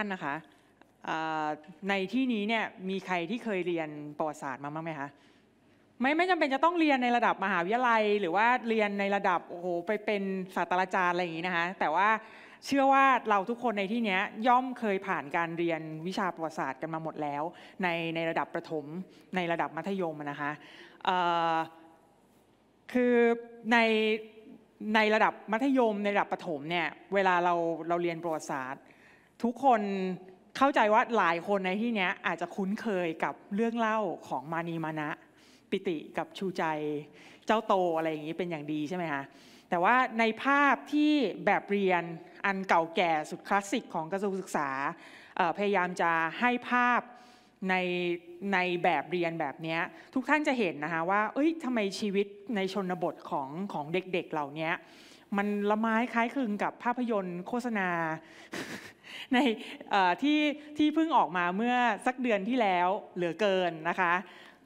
านนะคะในที่นี้เนี่ยมีใครที่เคยเรียนประวัติศาสตร์มาบ้างไหมคะไม่ไม่จำเป็นจะต้องเรียนในระดับมหาวิทยาลัย หรือว่าเรียนในระดับโอ้โหไปเป็นศาสตราจารย์อะไรอย่างนี้นะคะแต่ว่าเชื่อว่าเราทุกคนในที่นี้ย่อมเคยผ่านการเรียนวิชาประวัติศาสตร์กันมาหมดแล้วในในระดับประถมในระดับมัธยมนะคะคือในในระดับมัธยมในระดับประถมเนี่ยเวลาเราเราเรียนประวัติศาสตร์ทุกคนเข้าใจว่าหลายคนในที่นี้อาจจะคุ้นเคยกับเรื่องเล่าของมานีมานะปิติกับชูใจเจ้าโตอะไรอย่างนี้เป็นอย่างดีใช่ไหมคะแต่ว่าในภาพที่แบบเรียนอันเก่าแก่สุดคลาสสิกของกระทรวงศึกษาพยายามจะให้ภาพในในแบบเรียนแบบนี้ทุกท่านจะเห็นนะคะว่าเอ้ยทำไมชีวิตในชนบทของของเด็ก ๆ เหล่านี้มันละไม้คล้ายคลึงกับภาพยนตร์ โฆษณาในที่ที่เพิ่งออกมาเมื่อสักเดือนที่แล้วเหลือเกินนะคะ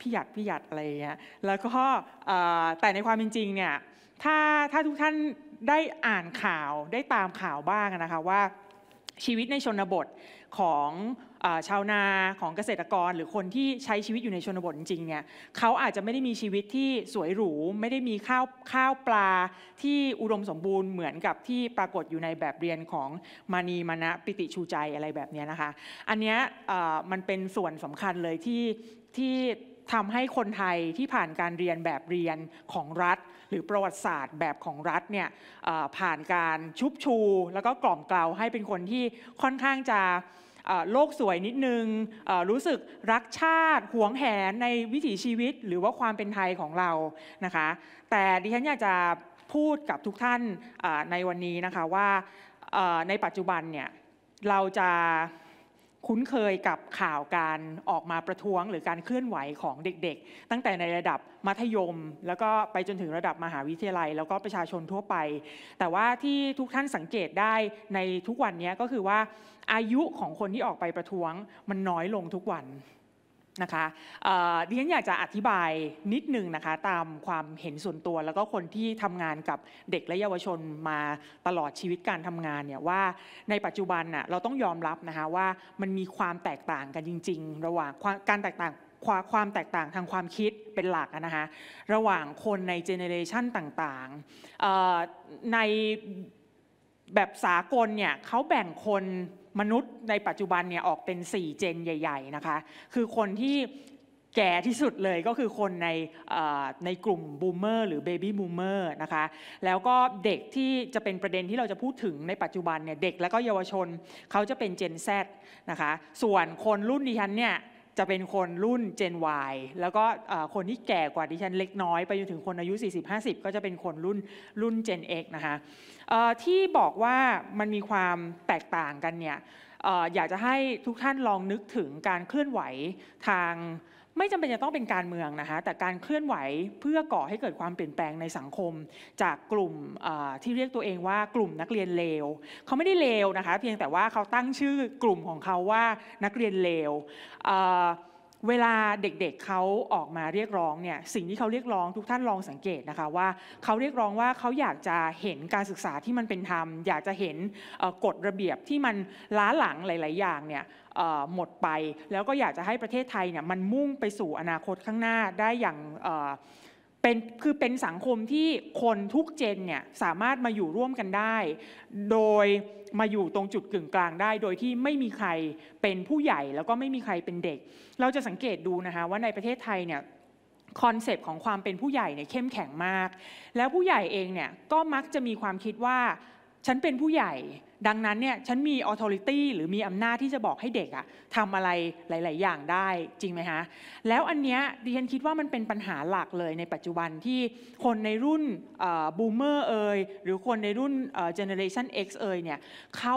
พี่หยัดพี่หยัดอะไรเงี้ยแล้วก็แต่ในความเป็นจริงเนี่ยถ้าถ้าทุกท่านได้อ่านข่าวได้ตามข่าวบ้างนะคะว่าชีวิตในชนบทของชาวนาของเกษตรกรหรือคนที่ใช้ชีวิตอยู่ในชนบทจริงเนี่ยเขาอาจจะไม่ได้มีชีวิตที่สวยหรูไม่ได้มีข้าวข้าวปลา ที่อุดมสมบูรณ์เหมือนกับที่ปรากฏอยู่ในแบบเรียนของมานีมานะปิติชูใจอะไรแบบนี้นะคะ อันนี้มันเป็นส่วนสำคัญเลยที่ที่ทำให้คนไทยที่ผ่านการเรียนแบบเรียนของรัฐ หรือประวัติศาสตร์แบบของรัฐเนี่ยผ่านการชุบชู แล้วก็กล่อมกล่าวให้เป็นคนที่ค่อนข้างจะโลกสวยนิดนึงรู้สึกรักชาติหวงแหนในวิถีชีวิตหรือว่าความเป็นไทยของเรา นะคะ แต่ดิฉันอยากจะพูดกับทุกท่านในวันนี้นะคะว่าในปัจจุบันเนี่ยเราจะคุ้นเคยกับข่าวการออกมาประท้วงหรือการเคลื่อนไหวของเด็ก ๆ ตั้งแต่ในระดับมัธยม แล้วก็ไปจนถึงระดับมหาวิทยาลัย แล้วก็ประชาชนทั่วไป แต่ว่าที่ทุกท่านสังเกตได้ในทุกวันนี้ก็คือว่าอายุของคนที่ออกไปประท้วงมันน้อยลงทุกวันนะคะดิฉันอยากจะอธิบายนิดนึงนะคะตามความเห็นส่วนตัวแล้วก็คนที่ทำงานกับเด็กและเยาวชนมาตลอดชีวิตการทำงานเนี่ยว่าในปัจจุบันน่ะเราต้องยอมรับนะคะว่ามันมีความแตกต่างกันจริงๆระหว่างการแตกต่างความแตกต่างทางความคิดเป็นหลักนะคะระหว่างคนในเจเนเรชันต่างๆในแบบสากลเนี่ยเขาแบ่งคนมนุษย์ ในปัจจุบันเนี่ยออกเป็น 4 เจนใหญ่ๆ นะคะ คือคนที่แก่ที่สุดเลยก็คือคนในในกลุ่มบูมเมอร์หรือเบบี้บูมเมอร์นะคะ แล้วก็เด็กที่จะเป็นประเด็นที่เราจะพูดถึงในปัจจุบันเนี่ยเด็กแล้วก็เยาวชนเขาจะเป็นเจนซนะคะ ส่วนคนรุ่นดิฉันเนี่ยจะเป็นคนรุ่น Gen Y แล้วก็คนที่แก่กว่าดิฉันเล็กน้อยไปจนถึงคนอายุ 40-50 ก็จะเป็นคนรุ่นรุ่น Gen X นะคะที่บอกว่ามันมีความแตกต่างกันเนี่ยอยากจะให้ทุกท่านลองนึกถึงการเคลื่อนไหวทางไม่จำเป็นจะต้องเป็นการเมืองนะคะแต่การเคลื่อนไหวเพื่อก่อให้เกิดความเปลี่ยนแปลงในสังคม จากกลุ่มที่เรียกตัวเองว่ากลุ่มนักเรียนเลวเขาไม่ได้เลวนะคะ เพียงแต่ว่าเขาตั้งชื่อกลุ่มของเขาว่านักเรียนเลวเวลาเด็กๆเเขาออกมาเรียกร้องเนี่ยสิ่งที่เขาเรียกร้องทุกท่านลองสังเกตนะคะว่าเขาเรียกร้องว่าเขาอยากจะเห็นการศึกษาที่มันเป็นธรรม อยากจะเห็นกฎระเบียบที่มันล้าหลังหลายๆอย่างเนี่ยหมดไปแล้วก็อยากจะให้ประเทศไทยเนี่ยมันมุ่งไปสู่อนาคตข้างหน้าได้อย่างเป็นคือเป็นสังคมที่คนทุกเจนเนี่ยสามารถมาอยู่ร่วมกันได้ โดยมาอยู่ตรงจุดกึ่งกลางได้ โดยที่ไม่มีใครเป็นผู้ใหญ่แล้วก็ไม่มีใครเป็นเด็ก เราจะสังเกตดูนะคะว่าในประเทศไทยเนี่ยคอนเซปต์ของความเป็นผู้ใหญ่เนี่ยเข้มแข็งมากแล้วผู้ใหญ่เองเนี่ยก็มักจะมีความคิดว่าฉันเป็นผู้ใหญ่ดังนั้นเนี่ยฉันมีออโ h ริตี้หรือมีอำนาจที่จะบอกให้เด็กอะทำอะไรหลาย ๆ อย่างได้จริงไหมฮะแล้วอันเนี้ยดิฉันคิดว่ามันเป็นปัญหาหลักเลยในปัจจุบันที่คนในรุ่นบูมเมอร์เอ่ยหรือคนในรุ่นเจเนอเรชัน X เอ่ยเนี่ยเขา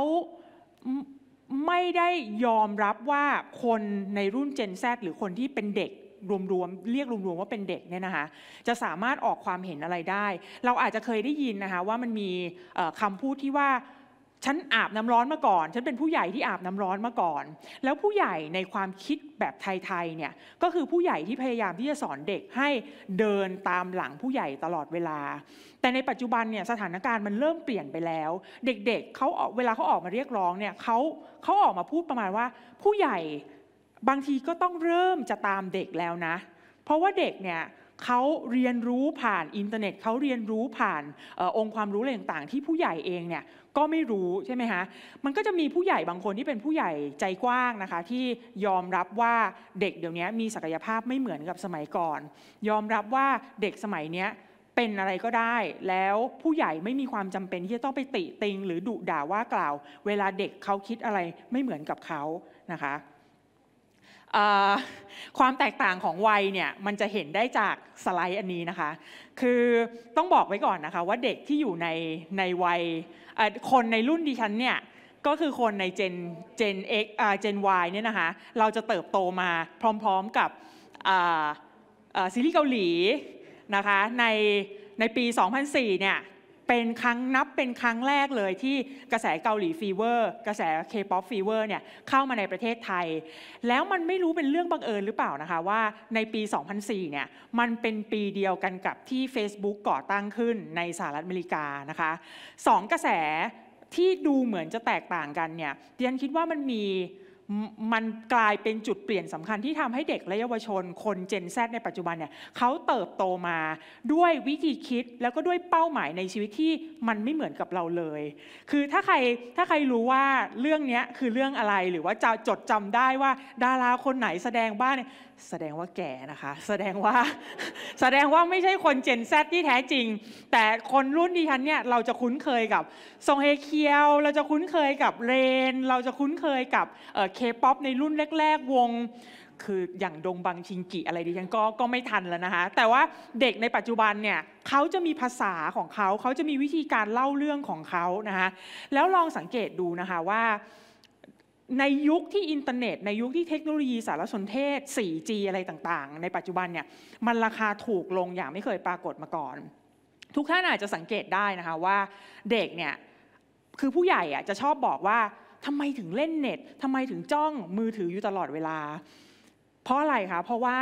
ไม่ได้ยอมรับว่าคนในรุ่น Gen Z หรือคนที่เป็นเด็กรวมๆเรียกรวมๆว่าเป็นเด็กเนี่ยนะคะจะสามารถออกความเห็นอะไรได้ เราอาจจะเคยได้ยินนะคะว่ามันมีคำพูดที่ว่า ฉันอาบน้ำร้อนมาก่อน ฉันเป็นผู้ใหญ่ที่อาบน้ำร้อนมาก่อน แล้วผู้ใหญ่ในความคิดแบบไทยๆเนี่ยก็คือผู้ใหญ่ที่พยายามที่จะสอนเด็กให้เดินตามหลังผู้ใหญ่ตลอดเวลา แต่ในปัจจุบันเนี่ยสถานการณ์มันเริ่มเปลี่ยนไปแล้ว เด็กๆเเขาเวลาเขาออกมาเรียกร้องเนี่ยเขาเขาออกมาพูดประมาณว่าผู้ใหญ่บางทีก็ต้องเริ่มจะตามเด็กแล้วนะ เพราะว่าเด็กเนี่ยเขาเรียนรู้ผ่านอินเทอร์เน็ตเขาเรียนรู้ผ่านอองค์ความรู้อะไรต่างๆที่ผู้ใหญ่เองเนี่ยก็ไม่รู้ใช่ไหมคะ มันก็จะมีผู้ใหญ่บางคนที่เป็นผู้ใหญ่ใจกว้างนะคะ ที่ยอมรับว่าเด็กเดี๋ยวนี้มีศักยภาพไม่เหมือนกับสมัยก่อน ยอมรับว่าเด็กสมัยนี้เป็นอะไรก็ได้ แล้วผู้ใหญ่ไม่มีความจำเป็นที่จะต้องไปติติงหรือดุด่าว่ากล่าว เวลาเด็กเขาคิดอะไรไม่เหมือนกับเขานะคะความแตกต่างของวัยเนี่ยมันจะเห็นได้จากสไลด์อันนี้นะคะคือต้องบอกไว้ก่อนนะคะว่าเด็กที่อยู่ในในวัยคนในรุ่นดิฉันเนี่ยก็คือคนในเจนเจนเอ็กเจน Y เนี่ยนะคะเราจะเติบโตมาพร้อมๆกับซีรีส์เกาหลีนะคะในในปี 2004 เนี่ยเป็นครั้งนับเป็นครั้งแรกเลยที่กระแสเกาหลีฟีเวอร์กระแสเคป๊อปฟีเวอร์เนี่ยเข้ามาในประเทศไทย แล้วมันไม่รู้เป็นเรื่องบังเอิญหรือเปล่านะคะว่าในปี 2004 เนี่ยมันเป็นปีเดียวกันกับที่ Facebook ก่อตั้งขึ้นในสหรัฐอเมริกานะคะสองกระแสที่ดูเหมือนจะแตกต่างกันเนี่ยดีฉันคิดว่ามันมีมันกลายเป็นจุดเปลี่ยนสำคัญที่ทำให้เด็กและเยาวชนคนเจนแซในปัจจุบันเนี่ยเขาเติบโตมาด้วยวิธีคิดแล้วก็ด้วยเป้าหมายในชีวิตที่มันไม่เหมือนกับเราเลย คือถ้าใครถ้าใครรู้ว่าเรื่องนี้คือเรื่องอะไรหรือว่าจะจดจำได้ว่า ดาราคนไหนแสดงบ้างเนี่ยแสดงว่าแก่นะคะแสดงว่าแสดงว่าไม่ใช่คนเจนแซที่แท้จริง แต่คนรุ่นดิฉันเนี่ยเราจะคุ้นเคยกับซงเฮเคียว เราจะคุ้นเคยกับเรน เราจะคุ้นเคยกับเคป๊อปในรุ่นแรกๆวง คืออย่างดงบังชิงกิอะไรดิฉันก็ก็ไม่ทันแล้วนะคะ แต่ว่าเด็กในปัจจุบันเนี่ยเขาจะมีภาษาของเขาเขาจะมีวิธีการเล่าเรื่องของเขานะคะแล้วลองสังเกตดูนะคะว่าในยุคที่อินเทอร์เน็ตในยุคที่เทคโนโลยีสารสนเทศ 4G อะไรต่าง ๆ ในปัจจุบันเนี่ยมันราคาถูกลงอย่างไม่เคยปรากฏมาก่อน ทุกท่านอาจจะสังเกตได้นะคะว่าเด็กเนี่ยคือผู้ใหญ่อะจะชอบบอกว่าทำไมถึงเล่นเน็ตทำไมถึงจ้องมือถืออยู่ตลอดเวลา เพราะอะไรคะเพราะว่า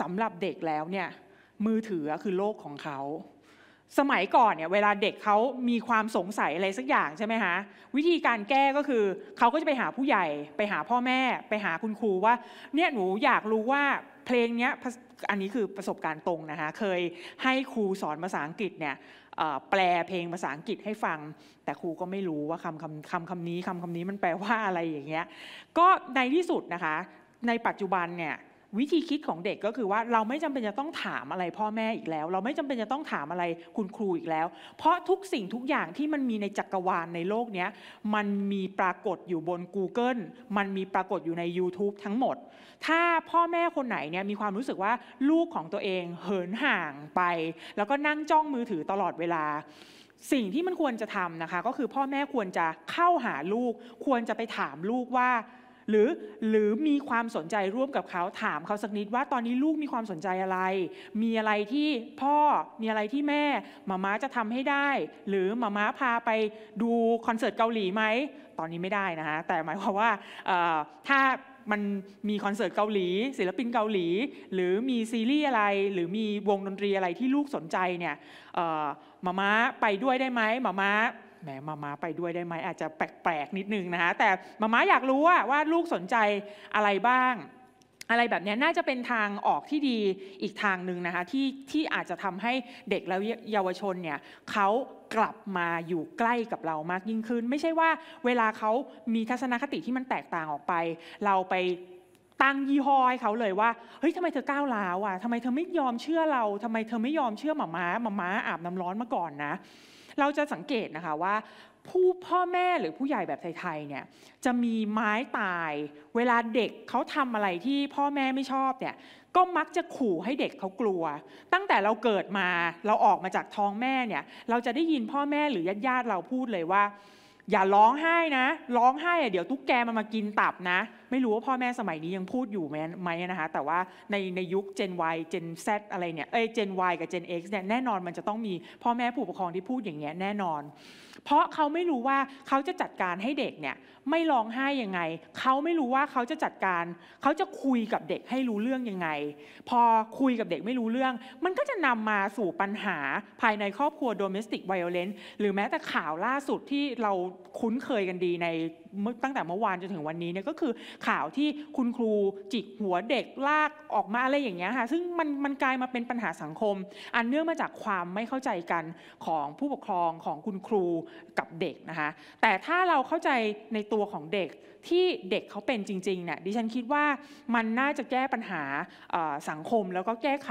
สำหรับเด็กแล้วเนี่ยมือถือคือโลกของเขาสมัยก่อนเนี่ยเวลาเด็กเขามีความสงสัยอะไรสักอย่างใช่ไหมคะวิธีการแก้ก็คือเขาก็จะไปหาผู้ใหญ่ไปหาพ่อแม่ไปหาคุณครูว่าเนี่ยหนูอยากรู้ว่าเพลงเนี้ยอันนี้คือประสบการณ์ตรงนะคะเคยให้ครูสอนภาษาอังกฤษเนี่ยแปลเพลงภาษาอังกฤษให้ฟัง แต่ครูก็ไม่รู้ว่าคำคำคำคำนี้คำคำนี้มันแปลว่าอะไรอย่างเงี้ยก็ในที่สุดนะคะ ในปัจจุบันเนี่ยวิธีคิดของเด็กก็คือว่าเราไม่จำเป็นจะต้องถามอะไรพ่อแม่อีกแล้ว เราไม่จำเป็นจะต้องถามอะไรคุณครูอีกแล้ว เพราะทุกสิ่งทุกอย่างที่มันมีในจักรวาลในโลกนี้มันมีปรากฏอยู่บน Google มันมีปรากฏอยู่ใน YouTube ทั้งหมด ถ้าพ่อแม่คนไหนเนี่ยมีความรู้สึกว่าลูกของตัวเองเหินห่างไป แล้วก็นั่งจ้องมือถือตลอดเวลา สิ่งที่มันควรจะทำนะคะ ก็คือพ่อแม่ควรจะเข้าหาลูก ควรจะไปถามลูกว่าหรือหรือมีความสนใจร่วมกับเขาถามเขาสักนิดว่าตอนนี้ลูกมีความสนใจอะไร มีอะไรที่พ่อมีอะไรที่แม่มาม้าจะทำให้ได้หรือมาม้าพาไปดูคอนเสิร์ตเกาหลีไหมตอนนี้ไม่ได้นะฮะแต่หมายความว่าถ้ามันมีคอนเสิร์ตเกาหลี ศิลปินเกาหลี หรือมีซีรีส์อะไร หรือมีวงดนตรีอะไรที่ลูกสนใจเนี่ยมาม้าไปด้วยได้ไหมมาม้าแหมมาม้าไปด้วยได้ไหมอาจจะแปลกๆนิดนึงนะคะแต่มาม้าอยากรู้ว่าว่าลูกสนใจอะไรบ้าง อะไรแบบนี้น่าจะเป็นทางออกที่ดีอีกทางหนึ่งนะคะที่ที่อาจจะทำให้เด็กและเยาวชนเนี่ยเขากลับมาอยู่ใกล้กับเรามากยิ่งขึ้น ไม่ใช่ว่าเวลาเขามีทัศนคติที่มันแตกต่างออกไป เราไปตั้งยี่ห้อให้เขาเลยว่าเฮ้ยทำไมเธอก้าวร้าวอ่ะทำไมเธอไม่ยอมเชื่อเราทำไมเธอไม่ยอมเชื่อหมาม้าหมาม้าอาบน้ำร้อนมาก่อนนะเราจะสังเกตนะคะว่า ผู้พ่อแม่หรือผู้ใหญ่แบบไทยๆเนี่ยจะมีไม้ตายเวลาเด็กเขาทำอะไรที่พ่อแม่ไม่ชอบเนี่ยก็มักจะขู่ให้เด็กเขากลัว ตั้งแต่เราเกิดมาเราออกมาจากท้องแม่เนี่ยเราจะได้ยินพ่อแม่หรือญาติๆเราพูดเลยว่า อย่าร้องไห้นะ ร้องไห้เดี๋ยวตุ๊กแกมันมากินตับนะไม่รู้ว่าพ่อแม่สมัยนี้ยังพูดอยู่ไหมนะคะแต่ว่าในในยุค Gen Y Gen Z อะไรเนี่ยเอ้ย Gen Y กับ Gen X เนี่ยแน่นอนมันจะต้องมี พ่อแม่ผู้ปกครองที่พูดอย่างเงี้ยแน่นอน เพราะเขาไม่รู้ว่าเขาจะจัดการให้เด็กเนี่ยไม่ร้องไห้ยังไงเขาไม่รู้ว่าเขาจะจัดการเขาจะคุยกับเด็กให้รู้เรื่องยังไงพอคุยกับเด็กไม่รู้เรื่อง มันก็จะนำมาสู่ปัญหาภายในครอบครัว d o ม e s t i c v i o เลนต์หรือแม้แต่ข่าวล่าสุดที่เราคุ้นเคยกันดีในตั้งแต่เมื่อวานจนถึงวันนี้เนี่ยก็คือ ข่าวที่คุณครูจิกหัวเด็กลากออกมาอะไรอย่างเงี้ยค่ะซึ่งมันมันกลายมาเป็นปัญหาสังคม อันเนื่องมาจากความไม่เข้าใจกันของผู้ปกครองของคุณครูกับเด็กนะคะ แต่ถ้าเราเข้าใจในตัวของเด็กที่เด็กเขาเป็นจริงๆเนี่ยดิฉันคิดว่ามันน่าจะแก้ปัญหาสังคม แล้วก็แก้ไข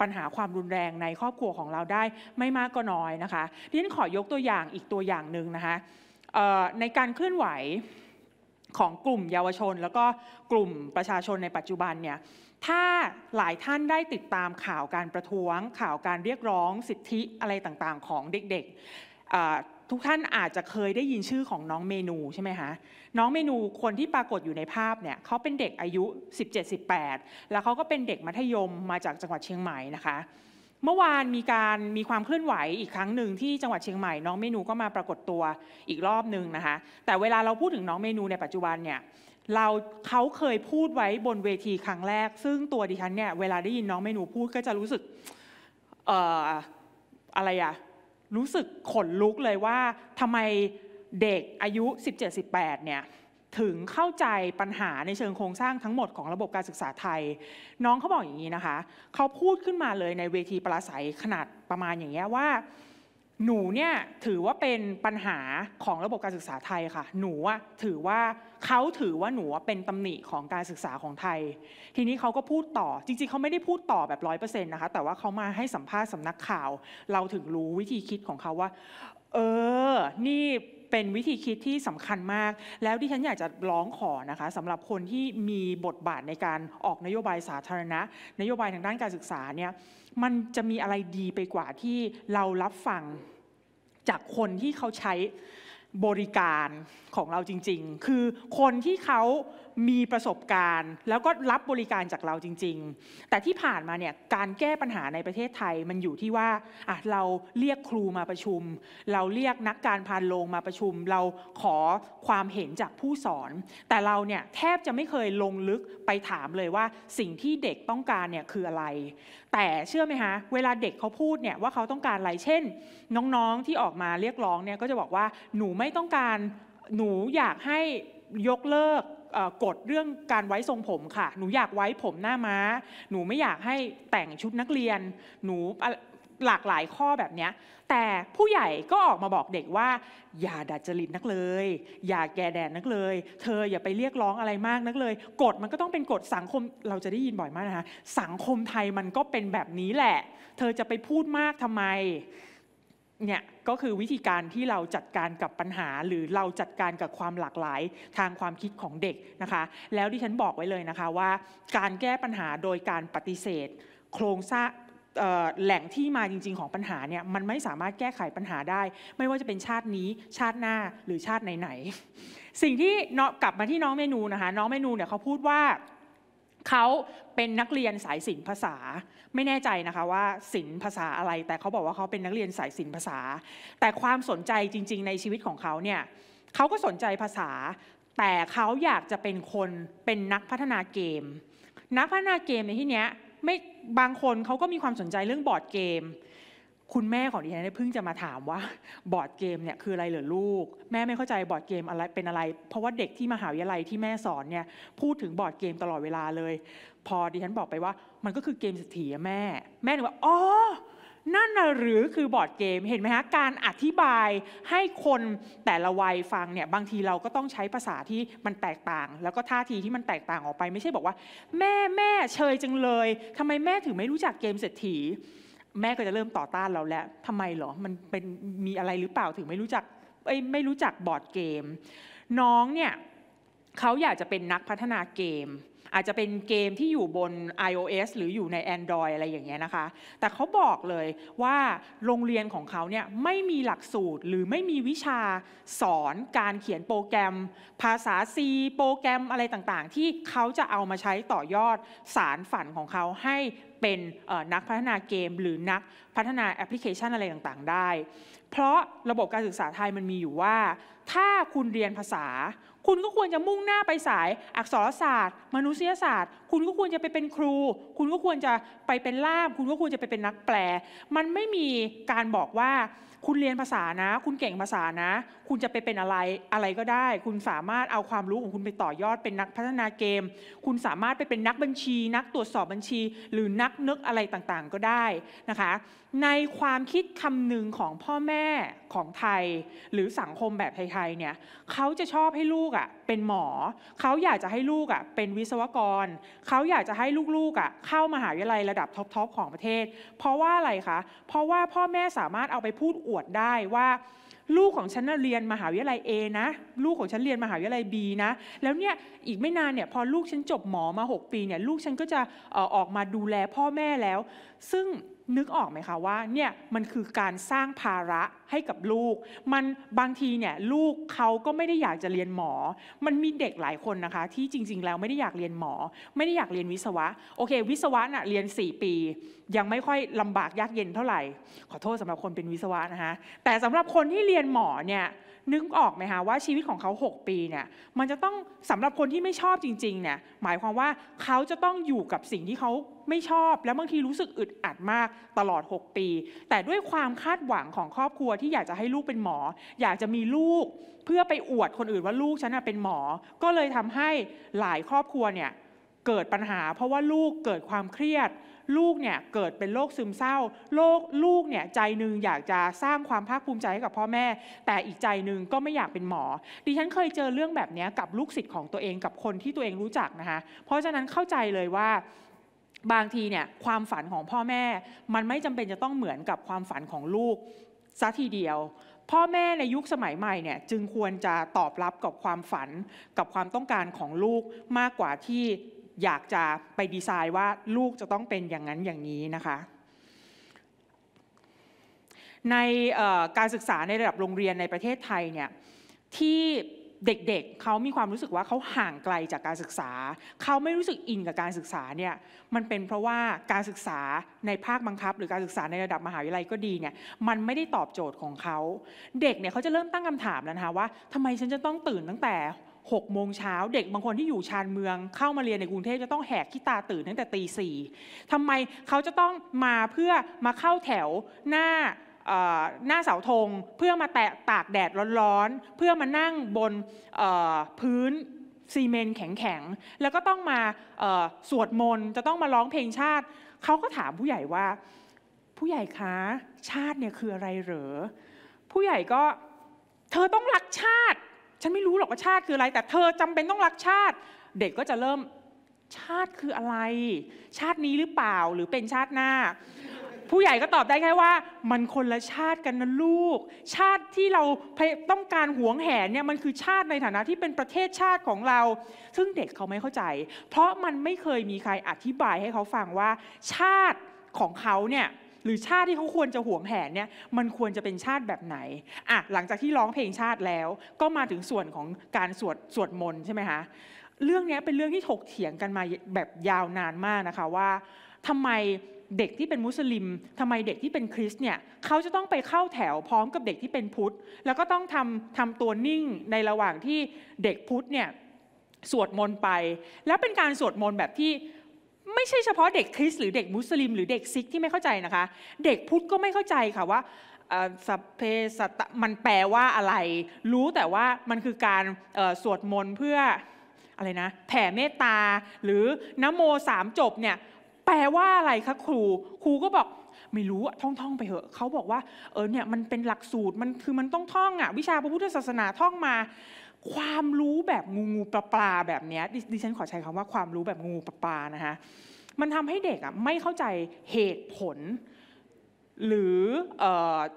ปัญหาความรุนแรง ในครอบครัวของเราได้ไม่มากก็น้อยนะคะดิฉันขอยกตัวอย่างอีกตัวอย่างหนึ่งนะคะในการเคลื่อนไหวของกลุ่มเยาวชน แล้วก็กลุ่มประชาชนในปัจจุบันเนี่ย ถ้าหลายท่านได้ติดตามข่าวการประท้วง ข่าวการเรียกร้อง สิทธิอะไรต่างๆ ของเด็กๆ ทุกท่านอาจจะเคยได้ยินชื่อของน้องเมนูใช่ไหมคะ น้องเมนูคนที่ปรากฏอยู่ในภาพเนี่ยเขาเป็นเด็กอายุ 17-18 แล้วเขาก็เป็นเด็กมัธยมมาจากจังหวัดเชียงใหม่นะคะเมื่อวานมีการมีความเคลื่อนไหวอีกครั้งหนึ่งที่จังหวัดเชียงใหม่น้องเมนูก็มาปรากฏตัวอีกรอบหนึ่งนะคะแต่เวลาเราพูดถึงน้องเมนูในปัจจุบันเนี่ยเราเขาเคยพูดไว้บนเวทีครั้งแรก ซึ่งตัวดิฉันเนี่ยเวลาได้ยินน้องเมนูพูดก็จะรู้สึกเอ่ออะไรอะรู้สึกขนลุกเลยว่าทำไมเด็กอายุ 17-18เนี่ยถึงเข้าใจปัญหาในเชิงโครงสร้างทั้งหมดของระบบการศึกษาไทย น้องเขาบอกอย่างนี้นะคะเขาพูดขึ้นมาเลยในเวทีปราศัยขนาดประมาณอย่างเงี้ยว่า หนูเนี่ยถือว่าเป็นปัญหาของระบบการศึกษาไทยค่ะ หนูถือว่าเขาถือว่าหนูเป็นตำหนิของการศึกษาของไทย ทีนี้เขาก็พูดต่อจริงๆเขาไม่ได้พูดต่อแบบร้อยเปอร์เซ็นต์นะคะแต่ว่าเขามาให้สัมภาษณ์สำนักข่าว เราถึงรู้วิธีคิดของเขาว่า เออนี่เป็นวิธีคิดที่สำคัญมาก แล้วที่ฉันอยากจะร้องขอนะคะสำหรับคนที่มีบทบาทในการออกนโยบายสาธารณะ นโยบายทางด้านการศึกษาเนี่ยมันจะมีอะไรดีไปกว่าที่เรารับฟังจากคนที่เขาใช้บริการของเราจริง ๆ คือคนที่เขามีประสบการณ์ แล้วก็รับบริการจากเราจริง ๆ แต่ที่ผ่านมาเนี่ย การแก้ปัญหาในประเทศไทยมันอยู่ที่ว่าอะเราเรียกครูมาประชุม เราเรียกนักการพานโรงมาประชุม เราขอความเห็นจากผู้สอน แต่เราเนี่ยแทบจะไม่เคยลงลึกไปถามเลยว่าสิ่งที่เด็กต้องการเนี่ยคืออะไรแต่เชื่อไหมคะเวลาเด็กเขาพูดเนี่ยว่าเขาต้องการอะไรเช่น น้องๆที่ออกมาเรียกร้องเนี่ยก็จะบอกว่าหนูไม่ต้องการหนูอยากให้ยกเลิกกฎเรื่องการไว้ทรงผมค่ะ หนูอยากไว้ผมหน้าม้า หนูไม่อยากให้แต่งชุดนักเรียนหนูหลากหลายข้อแบบนี้แต่ผู้ใหญ่ก็ออกมาบอกเด็กว่า อย่าดัดจริตนักเลย อย่าแกแดดนักเลย เธออย่าไปเรียกร้องอะไรมากนักเลย กฎมันก็ต้องเป็นกฎสังคมเราจะได้ยินบ่อยมากนะคะสังคมไทยมันก็เป็นแบบนี้แหละ เธอจะไปพูดมากทำไมเนี่ยก็คือวิธีการที่เราจัดการกับปัญหาหรือเราจัดการกับความหลากหลายทางความคิดของเด็กนะคะ แล้วที่ฉันบอกไว้เลยนะคะว่า การแก้ปัญหาโดยการปฏิเสธ โครงสร้างแหล่งที่มาจริง ๆของปัญหาเนี่ยมันไม่สามารถแก้ไขปัญหาได้ ไม่ว่าจะเป็นชาตินี้ชาติหน้าหรือชาติไหนๆสิ่งที่เนาะกลับมาที่น้องเมนูนะคะน้องเมนูเนี่ยเขาพูดว่าเขาเป็นนักเรียนสายศิลป์ภาษาไม่แน่ใจนะคะว่าศิลป์ภาษาอะไร แต่เขาบอกว่าเขาเป็นนักเรียนสายศิลป์ภาษา แต่ความสนใจจริง ๆ ในชีวิตของเขาเนี่ยเขาก็สนใจภาษา แต่เขาอยากจะเป็นคนเป็นนักพัฒนาเกม นักพัฒนาเกมในที่เนี้ยไม่บางคนเขาก็มีความสนใจเรื่องบอร์ดเกม คุณแม่ของดิฉันเพิ่งจะมาถามว่า บอร์ดเกมเนี่ย คืออะไรเหรอลูก แม่ไม่เข้าใจบอร์ดเกมอะไรเป็นอะไร เพราะว่าเด็กที่มหาวิทยาลัยที่แม่สอนเนี่ย พูดถึงบอร์ดเกมตลอดเวลาเลย พอดิฉันบอกไปว่า มันก็คือเกมเสถียรแม่ แม่หนูว่าอ๋อนั่นหรือคือบอร์ดเกม เห็นไหมฮะการอธิบายให้คนแต่ละวัยฟังเนี่ยบางทีเราก็ต้องใช้ภาษาที่มันแตกต่าง แล้วก็ท่าทีที่มันแตกต่างออกไปไม่ใช่บอกว่า แม่แม่เชยจังเลย ทำไมแม่ถึงไม่รู้จักเกมเศรษฐีแม่ก็จะเริ่มต่อต้านเราแล้วทำไมหรอมันเป็นมีอะไรหรือเปล่าถึงไม่รู้จักไม่รู้จักบอร์ดเกม น้องเนี่ยเขาอยากจะเป็นนักพัฒนาเกมอาจจะเป็นเกมที่อยู่บน iOS หรืออยู่ใน Android อะไรอย่างเงี้ยนะคะ แต่เขาบอกเลยว่าโรงเรียนของเขาเนี่ยไม่มีหลักสูตรหรือไม่มีวิชาสอน การเขียนโปรแกรม ภาษา C โปรแกรมอะไรต่างๆ ที่เขาจะเอามาใช้ต่อยอดสารฝันของเขาให้เป็นนักพัฒนาเกม หรือนักพัฒนาแอปพลิเคชันอะไรต่างๆ ได้ เพราะระบบการศึกษาไทยมันมีอยู่ว่า ถ้าคุณเรียนภาษาคุณก็ควรจะมุ่งหน้าไปสายอักษรศาสตร์ มนุษยศาสตร์ คุณก็ควรจะไปเป็นครู คุณก็ควรจะไปเป็นล่ามคุณก็ควรจะไปเป็นนักแปล มันไม่มีการบอกว่าคุณเรียนภาษานะ คุณเก่งภาษานะ คุณจะไปเป็นอะไร อะไรก็ได้ คุณสามารถเอาความรู้ของคุณไปต่อยอดเป็นนักพัฒนาเกม คุณสามารถไปเป็นนักบัญชี นักตรวจสอบบัญชี หรือนักนึกอะไรต่างๆ ก็ได้นะคะ ในความคิดคำหนึ่งของพ่อแม่ของไทย หรือสังคมแบบไทยๆเนี่ยเขาจะชอบให้ลูกอะ่ะเป็นหมอ เขาอยากจะให้ลูกอะ่ะเป็นวิศวกร เขาอยากจะให้ลูกๆอะ่ะเข้ามาหาวิทยาลัยระดับท็อปๆของประเทศ เพราะว่าอะไรคะ เพราะว่าพ่อแม่สามารถเอาไปพูดอวดได้ว่าลูกของฉันเรียนมหาวิทยาลัย A นะลูกของฉันเรียนมหาวิทยาลัย B นะแล้วเนี่ยอีกไม่นานเนี่ยพอลูกฉันจบหมอมา 6 ปีเนี่ยลูกฉันก็จะออกมาดูแลพ่อแม่แล้ว ซึ่งนึกออกไหมคะว่าเนี่ยมันคือการสร้างภาระให้กับลูก มันบางทีเนี่ยลูกเขาก็ไม่ได้อยากจะเรียนหมอ มันมีเด็กหลายคนนะคะ ที่จริง ๆแล้วไม่ได้อยากเรียนหมอ ไม่ได้อยากเรียนวิศวะโอเค วิศวะนะ่ะเรียน4ปี ยังไม่ค่อยลำบากยากเย็นเท่าไหร่ ขอโทษสำหรับคนเป็นวิศวะนะคะแต่สำหรับคนที่เรียนหมอเนี่ยนึกออกไหมคะว่าชีวิตของเขา 6 ปีเนี่ยมันจะต้องสำหรับคนที่ไม่ชอบจริงๆเนี่ยหมายความว่าเขาจะต้องอยู่กับสิ่งที่เขาไม่ชอบ แล้วบางทีรู้สึกอึดอัดมากตลอด 6 ปี แต่ด้วยความคาดหวังของครอบครัวที่อยากจะให้ลูกเป็นหมอ อยากจะมีลูก เพื่อไปอวดคนอื่นว่าลูกฉันเป็นหมอ ก็เลยทำให้หลายครอบครัวเนี่ยเกิดปัญหาเพราะว่าลูกเกิดความเครียด ลูกเนี่ยเกิดเป็นโรคซึมเศร้าโรคลูกเนี่ยใจหนึ่งอยากจะสร้างความภาคภูมิใจให้กับพ่อแม่ แต่อีกใจนึงก็ไม่อยากเป็นหมอ ดิฉันเคยเจอเรื่องแบบนี้กับลูกศิษย์ของตัวเองกับคนที่ตัวเองรู้จักนะคะเพราะฉะนั้นเข้าใจเลยว่าบางทีเนี่ยความฝันของพ่อแม่มันไม่จำเป็นจะต้องเหมือนกับความฝันของลูกซะทีเดียว พ่อแม่ในยุคสมัยใหม่เนี่ยจึงควรจะตอบรับกับความฝันกับความต้องการของลูกมากกว่าที่อยากจะไปดีไซน์ว่าลูกจะต้องเป็นอย่างนั้นอย่างนี้นะคะ ในการศึกษาในระดับโรงเรียนในประเทศไทยเนี่ยที่เด็กๆเเขามีความรู้สึกว่าเขาห่างไกลจากการศึกษาเขาไม่รู้สึกอินกับการศึกษาเนี่ยมันเป็นเพราะว่าการศึกษาในภาคบังคับหรือการศึกษาในระดับมหาวิทยาลัยก็ดีเนี่ยมันไม่ได้ตอบโจทย์ของเขาเด็กเนี่ยเขาจะเริ่มตั้งคำถามแล้วนะคะว่าทำไมฉันจะต้องตื่นตั้งแต่หกโมงเช้าเด็กบางคนที่อยู่ชานเมือง เข้ามาเรียนในกรุงเทพจะต้องแหกขี้ตาตื่นตั้งแต่ตีสี่ทำไมเขาจะต้องมาเพื่อมาเข้าแถวหน้าหน้าเสาธงเพื่อมาแตะตากแดดร้อนๆเพื่อมานั่งบนพื้นซีเมนต์แข็งๆแล้วก็ต้องมาสวดมนต์จะต้องมาร้องเพลงชาติ เขาก็ถามผู้ใหญ่ว่าผู้ใหญ่คะชาติเนี่ยคืออะไรเหรอผู้ใหญ่ก็เธอต้องรักชาติฉันไม่รู้หรอกว่าชาติคืออะไร แต่เธอจำเป็นต้องรักชาติ เด็กก็จะเริ่มชาติคืออะไร ชาตินี้หรือเปล่าหรือเป็นชาติหน้า ผู้ใหญ่ก็ตอบได้แค่ว่า มันคนละชาติกันนะลูก ชาติที่เราต้องการหวงแหนเนี่ยมันคือชาติในฐานะที่เป็นประเทศชาติของเรา ซึ่งเด็กเขาไม่เข้าใจ เพราะมันไม่เคยมีใครอธิบายให้เขาฟังว่า ชาติของเขาเนี่ยหรือชาติที่เขาควรจะห่วงแหนเนี่ยมันควรจะเป็นชาติแบบไหนอ่ะหลังจากที่ร้องเพลงชาติแล้ว ก็มาถึงส่วนของการสวดสวดมนต์ใช่ไหมคะเรื่องนี้เป็นเรื่องที่ถกเถียงกันมาแบบยาวนานมากนะคะว่า ทำไมเด็กที่เป็นมุสลิม ทำไมเด็กที่เป็นคริสเนี่ยเขาจะต้องไปเข้าแถวพร้อมกับเด็กที่เป็นพุทธ แล้วก็ต้องทำทำตัวนิ่งในระหว่างที่เด็กพุทธเนี่ยสวดมนต์ไป แล้วเป็นการสวดมนต์แบบที่ไม่ใช่เฉพาะเด็กคริสหรือเด็กมุสลิม หรือเด็กซิกที่ไม่เข้าใจนะคะเด็กพุทธก็ไม่เข้าใจค่ะว่าสัพเพสัตมันแปลว่าอะไรรู้แต่ว่ามันคือการสวดมนต์เพื่อ อะไรนะแผ่เมตตา หรือนโมสามจบเนี่ยแปลว่าอะไรคะครูครูก็บอกไม่รู้อะท่องๆไปเหอะเขาบอกว่าเออเนี่ยมันเป็นหลักสูตรมันคือมันต้องท่องอะวิชาพระพุทธศาสนาท่องมาความรู้แบบงูงูปลาปลาแบบนี้ดิฉันขอใช้คำว่าความรู้แบบงูปลาปลานะคะมันทำให้เด็กอ่ะไม่เข้าใจเหตุผล หรือ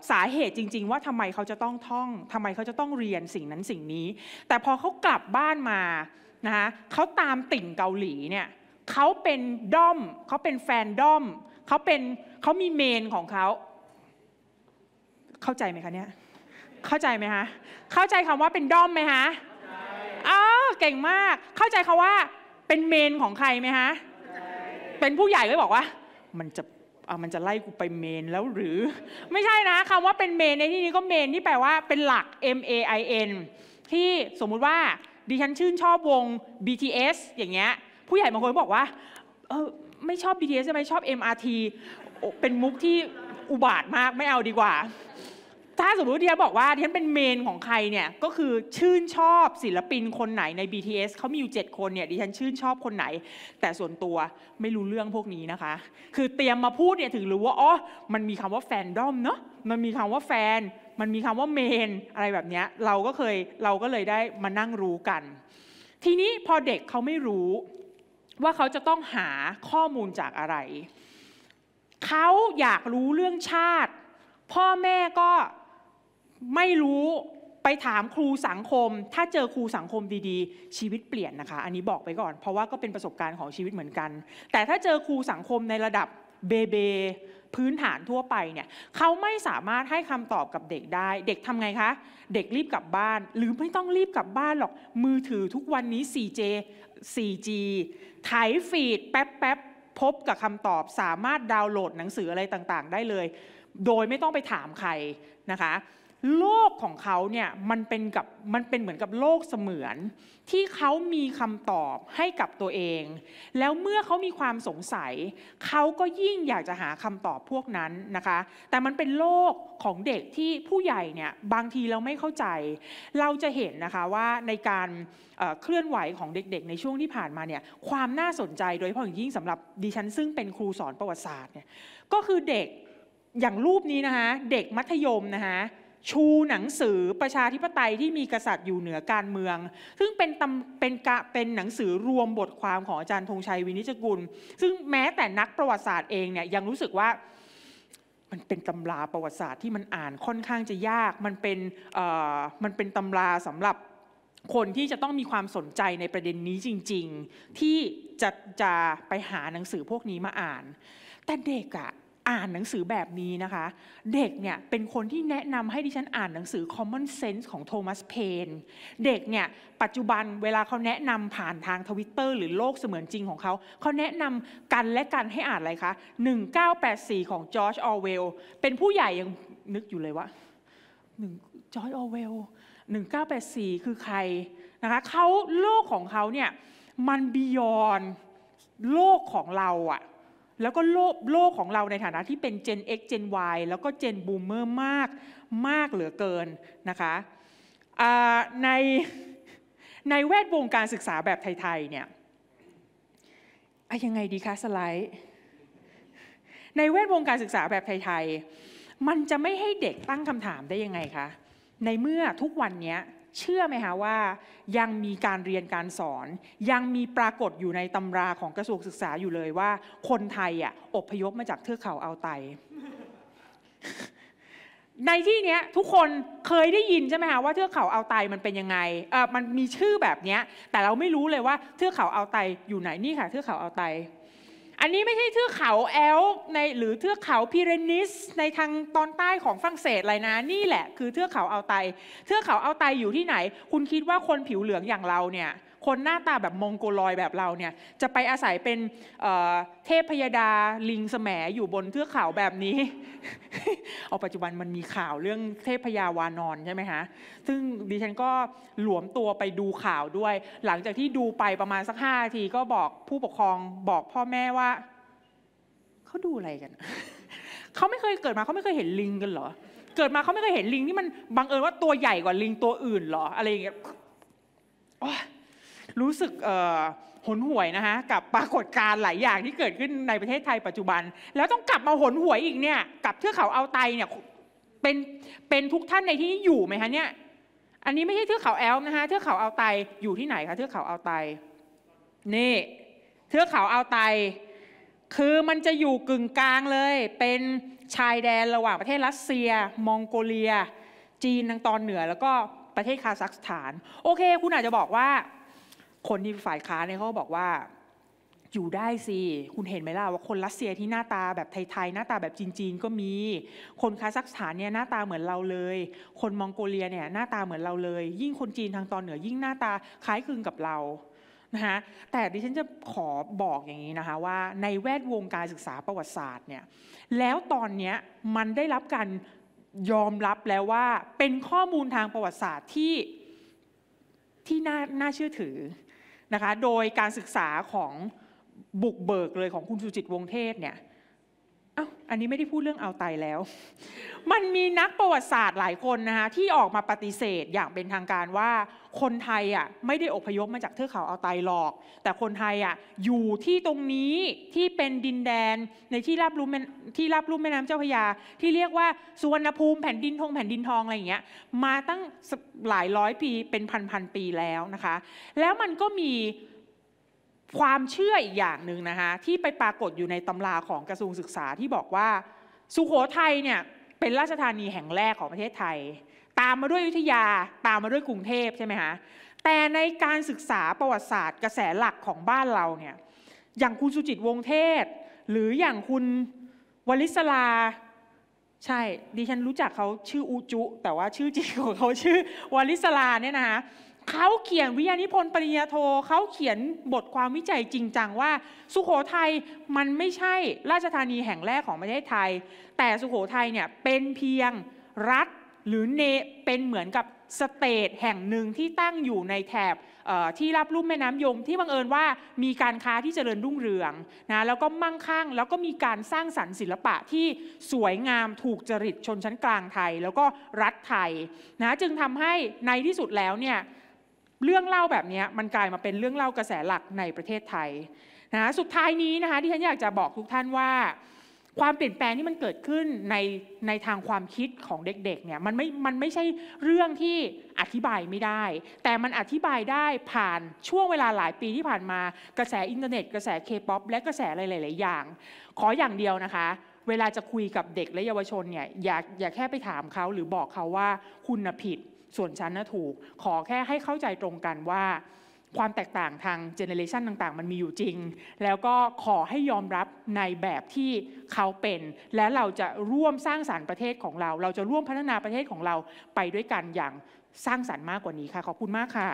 สาเหตุจริง ๆ ว่าทำไมเขาจะต้องท่อง ทำไมเขาจะต้องเรียนสิ่งนั้นสิ่งนี้ แต่พอเขากลับบ้านมานะคะเขาตามติ่งเกาหลีเนี่ยเขาเป็นด้อม เขาเป็นแฟนด้อมเขาเป็นเขามีเมนของเขา เข้าใจไหมคะเนี่ยเข้าใจไหมคะเข้าใจคำว่าเป็นด้อมไหมคะอ๋อเก่งมาก เข้าใจคำว่าเป็นเมนของใครไหมคะเป็นผู้ใหญ่เลยบอกว่า มันจะมันจะไล่กูไปเมนแล้วหรือ ไม่ใช่นะคำว่าเป็นเมนในที่นี้ก็เมนที่แปลว่าเป็นหลัก M A I N ที่สมมุติว่าดิฉันชื่นชอบวง BTS อย่างเงี้ย ผู้ใหญ่บางคนบอกว่าเออไม่ชอบ BTS ใช่ไหมชอบ MRT เป็นมุกที่อุบาทมาก ไม่เอาดีกว่าถ้าสมมติเดียบอกว่า่ฉันเป็นเมนของใครเนี่ยก็คือชื่นชอบศิลปินคนไหนใน BTS เขามีอยู่ 7 คนเนี่ยดิฉันชื่นชอบคนไหน แต่ส่วนตัวไม่รู้เรื่องพวกนี้นะคะ คือเตรียมมาพูดเนี่ยถึงรู้ว่าอ๋อมันมีคำว่าแฟนดอมเนาะมันมีคำว่าแฟน มันมีคำว่าเมนอะไรแบบนี้เราก็เคยเราก็เลยได้มานั่งรู้กัน ทีนี้พอเด็กเขาไม่รู้ว่าเขาจะต้องหาข้อมูลจากอะไรเขาอยากรู้เรื่องชาติ พ่อแม่ก็ไม่รู้ไปถามครูสังคม ถ้าเจอครูสังคมดีๆ ชีวิตเปลี่ยนนะคะ อันนี้บอกไปก่อนเพราะว่าก็เป็นประสบการณ์ของชีวิตเหมือนกัน แต่ถ้าเจอครูสังคมในระดับเบเบพื้นฐานทั่วไปเนี่ย เขาไม่สามารถให้คำตอบกับเด็กได้ เด็กทำไงคะ เด็กรีบกลับบ้านหรือไม่ต้องรีบกลับบ้านหรอกมือถือทุกวันนี้ 4G 4G ถ่ายฟีดแป๊บแป๊บพบกับคำตอบ สามารถดาวน์โหลดหนังสืออะไรต่างๆ ได้เลย โดยไม่ต้องไปถามใครนะคะโลกของเขาเนี่ยมันเป็นกับมันเป็นเหมือนกับโลกเสมือนที่เขามีคำตอบให้กับตัวเอง แล้วเมื่อเขามีความสงสัย เขาก็ยิ่งอยากจะหาคำตอบพวกนั้นนะคะ แต่มันเป็นโลกของเด็กที่ผู้ใหญ่เนี่ยบางทีเราไม่เข้าใจ เราจะเห็นนะคะว่าในการเคลื่อนไหวของเด็ก ๆ ในช่วงที่ผ่านมาเนี่ย ความน่าสนใจโดยเฉพาะอย่างยิ่งสำหรับดิฉัน ซึ่งเป็นครูสอนประวัติศาสตร์เนี่ย ก็คือเด็กอย่างรูปนี้นะคะ เด็กมัธยมนะคะชูหนังสือประชาธิปไตยที่มีกษัตริย์อยู่เหนือการเมือง ซึ่งเป็นตเป็นกะ เป็นหนังสือรวมบทความของอาจารย์ธงชัยวินิจกุล ซึ่งแม้แต่นักประวัติศาสตร์เองเนี่ยยังรู้สึกว่ามันเป็นตำราประวัติศาสตร์ที่มันอ่านค่อนข้างจะยาก มันเป็นมันเป็นตำราสำหรับคนที่จะต้องมีความสนใจในประเด็นนี้จริง ๆ ที่จะจะไปหาหนังสือพวกนี้มาอ่าน แต่เด็กอะอ่านหนังสือแบบนี้นะคะ เด็กเนี่ย เป็นคนที่แนะนำให้ดิฉันอ่านหนังสือ Common Sense ของโทมัสเพนเด็กเนี่ย ปัจจุบันเวลาเขาแนะนำผ่านทางทวิตเตอร์หรือโลกเสมือนจริงของเขา เขาแนะนำกันและกันให้อ่านอะไรคะ 1984 ของจอร์จออเวลเป็นผู้ใหญ่ ยังนึกอยู่เลยว่าหนึ่งจอร์จออเวล1984 คือใครนะคะเขาโลกของเขาเนี่ย มันบียอนโลกของเราอะแล้วก็โลกโลกของเราในฐานะที่เป็น Gen X Gen Y แล้วก็ Gen Boomer มากมากเหลือเกินนะคะในในแวดวงการศึกษาแบบไทย ๆ เนี่ย ยังไงดีคะสไลด์ ในแวดวงการศึกษาแบบไทย ๆ มันจะไม่ให้เด็กตั้งคำถามได้ยังไงคะ ในเมื่อทุกวันนี้เชื่อไหมคะว่ายังมีการเรียนการสอน ยังมีปรากฏอยู่ในตำราของกระทรวงศึกษาอยู่เลยว่า คนไทยอ่ะอบพยพมาจากเทือกเขาเอาไต ในที่เนี้ยทุกคนเคยได้ยินใช่ไหมคะว่าเทือกเขาเอาไตมันเป็นยังไงเออมันมีชื่อแบบเนี้ยแต่เราไม่รู้เลยว่าเทือกเขาเอาไตอยู่ไหนนี่ค่ะเทือกเขาเอาไตอันนี้ไม่ใช่เทือกเขาแอลป์ในหรือเทือกเขาพิเรนิสในทางตอนใต้ของฝรั่งเศสเลยนะ นี่แหละ คือเทือกเขาเอาไต เทือกเขาเอาไตอยู่ที่ไหน คุณคิดว่าคนผิวเหลืองอย่างเราเนี่ยคนหน้าตาแบบมองโกลอยแบบเราเนี่ย จะไปอาศัยเป็นเเทพพยาดาลิงสมอยู่บนเทือกเขาแบบนี้ เอาปัจจุบันมันมีข่าวเรื่องเทพพยาวานอนใช่ไหมคะซึ่งดิฉันก็หลวมตัวไปดูข่าวด้วย หลังจากที่ดูไปประมาณสักห้าทีก็บอกผู้ปกครองบอกพ่อแม่ว่าเขาดูอะไรกันเขาไม่เคยเกิดมาเขาไม่เคยเห็นลิงกันเหรอ เกิดมาเขาไม่เคยเห็นลิงที่มันบังเอิญว่าตัวใหญ่กว่าลิงตัวอื่นเหรออะไรอย่างเงี้ยรู้สึกหนหวยนะฮะกับปรากฏการณ์หลายอย่างที่เกิดขึ้นในประเทศไทยปัจจุบัน แล้วต้องกลับมาหนหวยอีกเนี่ยกับเทือกเขาเอาไตเนี่ยเป็นเป็นทุกท่านในที่นี้อยู่ไหมคะเนี่ยอันนี้ไม่ใช่เทือกเขาแอลนะคะเทือกเขาเอาไตอยู่ที่ไหนคะเทือกเขาเอาไต นี่ เทือกเขาเอาไต คือมันจะอยู่กึ่งกลางเลย เป็นชายแดนระหว่างประเทศรัสเซีย มองโกเลีย จีนทางตอนเหนือแล้วก็ประเทศคาซัคสถาน โอเค คุณอาจจะบอกว่าคนที่ฝ่ายค้านเนี่ยเขาบอกว่าอยู่ได้สิคุณเห็นไหมล่ะว่าคนรัสเซียที่หน้าตาแบบไทยๆ หน้าตาแบบจีนๆก็มี คนคาซัคสถานเนี่ยหน้าตาเหมือนเราเลย คนมองโกเลียเนี่ยหน้าตาเหมือนเราเลย ยิ่งคนจีนทางตอนเหนือยิ่งหน้าตาคล้ายคลึงกับเรานะคะแต่ดิฉันจะขอบอกอย่างนี้นะคะว่าในแวดวงการศึกษาประวัติศาสตร์เนี่ยแล้วตอนเนี้ยมันได้รับการยอมรับแล้วว่าเป็นข้อมูลทางประวัติศาสตร์ที่ที่น่าน่าเชื่อถือนะคะโดยการศึกษาของบุกเบิกเลยของคุณสุจิตวงเทศเนี่ยอ้าอันนี้ไม่ได้พูดเรื่องเอาไตแล้ว มันมีนักประวัติศาสตร์หลายคนนะคะที่ออกมาปฏิเสธอย่างเป็นทางการว่า คนไทยอ่ะไม่ได้อพยพมาจากเทือกเขาเอาไตหรอก แต่คนไทยอ่ะอยู่ที่ตรงนี้ที่เป็นดินแดนในที่ราบลุ่มที่ราบลุ่มแม่น้ำเจ้าพยาที่เรียกว่าสุวรรณภูมิแผ่นดินทองแผ่นดินทองอะไรอย่างเงี้ย มาตั้งหลายร้อยปีเป็นพันพันปีแล้วนะคะ แล้วมันก็มีความเชื่ออีกอย่างหนึ่งนะคะที่ไปปรากฏอยู่ในตำราของกระทรวงศึกษาที่บอกว่าสุโขทัยเนี่ยเป็นราชธานีแห่งแรกของประเทศไทย ตามมาด้วยยุธยาตามมาด้วยกรุงเทพใช่ไหมคะแต่ในการศึกษาประวัติศาสตร์กระแสหลักของบ้านเราเนี่ย อย่างคุณสุจิตวงเทศ หรืออย่างคุณวลิศลาใช่ ดิฉันรู้จักเขาชื่ออูจุ แต่ว่าชื่อจริงของเขาชื่อวลิศลาเนี่ยนะคะเขาเขียนวิทยานิพนธ์ปริญญาโทเขาเขียนบทความวิจัยจริงจังว่าสุโขทัยมันไม่ใช่ราชธานีแห่งแรกของประเทศไทย แต่สุโขทัยเนี่ยเป็นเพียงรัฐหรือเนเป็นเหมือนกับสเตทแห่งหนึ่งที่ตั้งอยู่ในแถบที่รับรุ่มแม่น้ำยมที่บังเอิญว่ามีการค้าที่เจริญรุ่งเรืองนะแล้วก็มั่งคั่งแล้วก็มีการสร้างสรรค์ศิลปะที่สวยงามถูกจริตชนชั้นกลางไทย แล้วก็รัฐไทยนะจึงทำให้ในที่สุดแล้วเนี่ยเรื่องเล่าแบบนี้มันกลายมาเป็นเรื่องเล่ากระแสหลักในประเทศไทยนะสุดท้ายนี้นะคะที่ฉันอยากจะบอกทุกท่านว่า ความเปลี่ยนแปลงที่มันเกิดขึ้นในในทางความคิดของเด็กๆเนี่ยมันไม่มันไม่ใช่เรื่องที่อธิบายไม่ได้ แต่มันอธิบายได้ผ่านช่วงเวลาหลายปีที่ผ่านมากระแสอินเทอร์เน็ตกระแสเคป๊อปและกระแสอะไรหลายๆอย่าง ขออย่างเดียวนะคะเวลาจะคุยกับเด็กและเยาวชนเนี่ยอย่าอย่าแค่ไปถามเขาหรือบอกเขาว่าคุณผิดส่วนชั้นนะถูก ขอแค่ให้เข้าใจตรงกันว่า ความแตกต่างทางเจเนเรชันต่าง ๆ มันมีอยู่จริง แล้วก็ขอให้ยอมรับในแบบที่เขาเป็น และเราจะร่วมสร้างสารรค์ประเทศของเรา เราจะร่วมพัฒนาประเทศของเราไปด้วยกันอย่างสร้างสารรค์มากกว่านี้ค่ะ ขอบคุณมากค่ะ